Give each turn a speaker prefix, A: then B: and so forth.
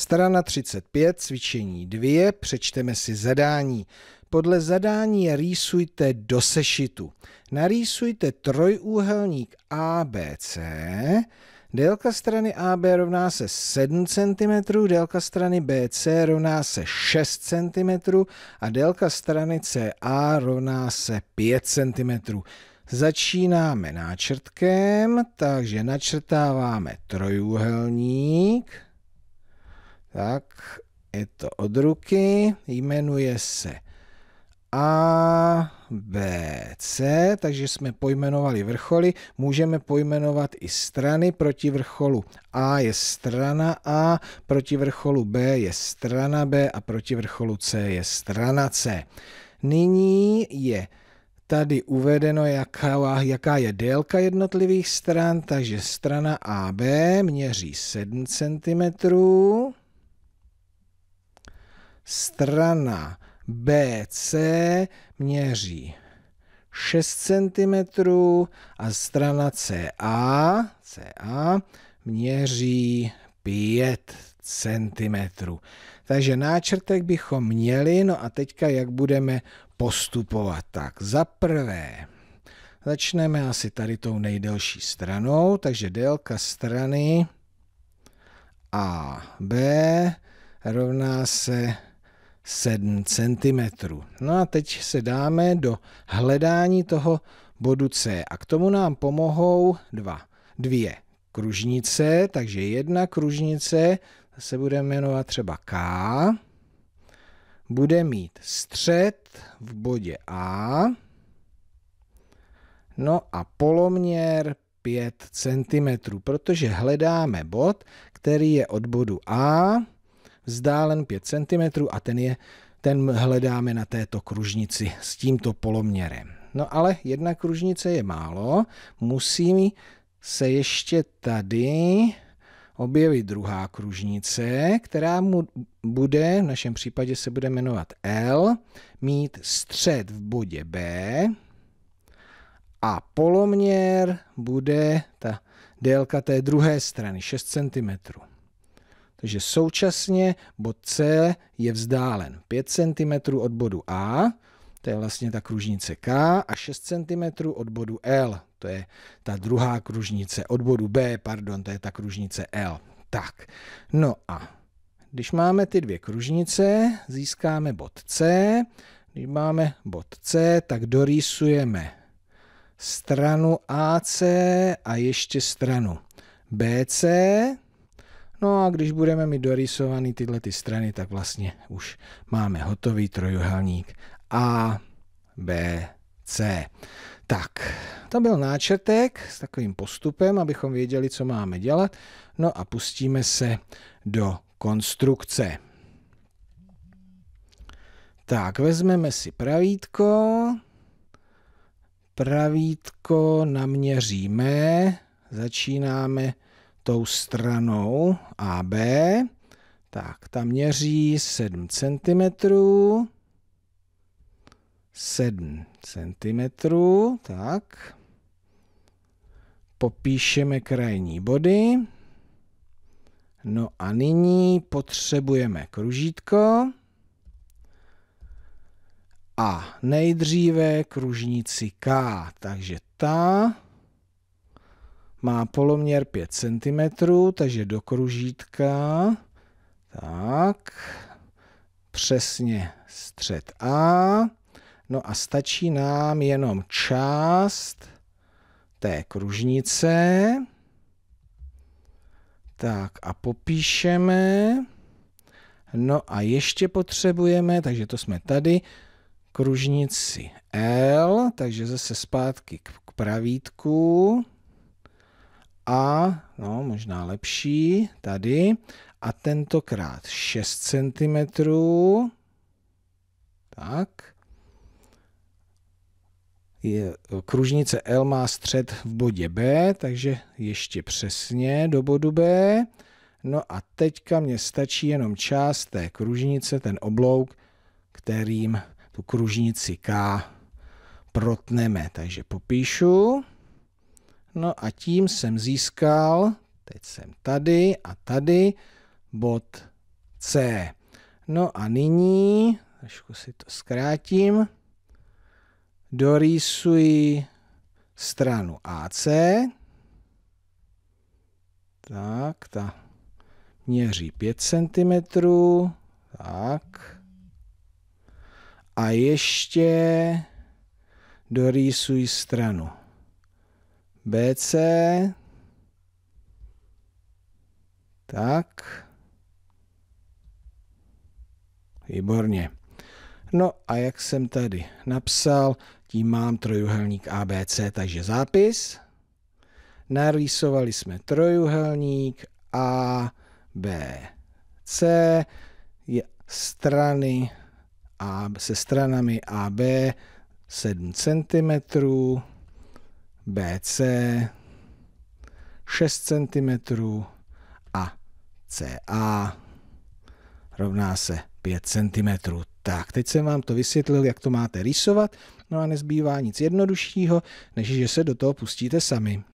A: Strana 35, cvičení 2, přečteme si zadání. Podle zadání rýsujte do sešitu. Narýsujte trojúhelník ABC. Délka strany AB rovná se 7 cm, délka strany BC rovná se 6 cm a délka strany CA rovná se 5 cm. Začínáme náčrtkem, takže načrtáváme trojúhelník. Tak, je to od ruky, jmenuje se A, B, C, takže jsme pojmenovali vrcholy, můžeme pojmenovat i strany proti vrcholu. A je strana A, proti vrcholu B je strana B a proti vrcholu C je strana C. Nyní je tady uvedeno, jaká, jaká je délka jednotlivých stran, takže strana AB měří 7 cm, strana BC měří 6 cm a strana CA, CA měří 5 cm. Takže náčrtek bychom měli, no a teďka jak budeme postupovat. Tak za prvé začneme asi tady tou nejdelší stranou, takže délka strany AB rovná se 7 cm. No a teď se dáme do hledání toho bodu C a k tomu nám pomohou dva, dvě kružnice, takže jedna kružnice se bude jmenovat třeba K, bude mít střed v bodě A, no a poloměr 5 cm, protože hledáme bod, který je od bodu A vzdálen 5 cm a ten je ten hledáme na této kružnici s tímto poloměrem. No ale jedna kružnice je málo, musím se ještě tady objevit druhá kružnice, která mu bude, v našem případě se bude jmenovat L, mít střed v bodě B a poloměr bude ta délka té druhé strany, 6 cm. Takže současně bod C je vzdálen 5 cm od bodu A, to je vlastně ta kružnice K, a 6 cm od bodu L, to je ta druhá kružnice, od bodu B, pardon, to je ta kružnice L. Tak, no a když máme ty dvě kružnice, získáme bod C. Když máme bod C, tak dorýsujeme stranu AC a ještě stranu BC. No a když budeme mít dorysovaný tyhle ty strany, tak vlastně už máme hotový trojuhelník A, B, C. Tak, to byl náčrtek s takovým postupem, abychom věděli, co máme dělat. No a pustíme se do konstrukce. Tak, vezmeme si pravítko. Pravítko naměříme. Začínáme tou stranou AB, tak ta měří 7 cm, 7 cm, tak. Popíšeme krajní body. No a nyní potřebujeme kružítko. A nejdříve kružnici K, takže ta má poloměr 5 cm, takže do kružítka, tak, přesně střed A, no a stačí nám jenom část té kružnice, tak a popíšeme, no a ještě potřebujeme, takže to jsme tady, kružnici L, takže zase zpátky k pravítku, a no, možná lepší tady a tentokrát 6 cm. Tak. Je, kružnice L má střed v bodě B, takže ještě přesně do bodu B. No a teďka mě stačí jenom část té kružnice, ten oblouk, kterým tu kružnici K protneme. Takže popíšu. No a tím jsem získal, teď jsem tady a tady, bod C. No a nyní, trošku si to zkrátím, dorýsuji stranu AC. Tak, ta měří 5 cm. Tak. A ještě dorýsuji stranu BC. Tak. Výborně. No a jak jsem tady napsal, tím mám trojuhelník ABC, takže zápis. Narýsovali jsme trojuhelník ABC je strany a se stranami AB 7 cm. BC 6 cm a CA rovná se 5 cm. Tak, teď jsem vám to vysvětlil, jak to máte rýsovat, no a nezbývá nic jednoduššího, než že se do toho pustíte sami.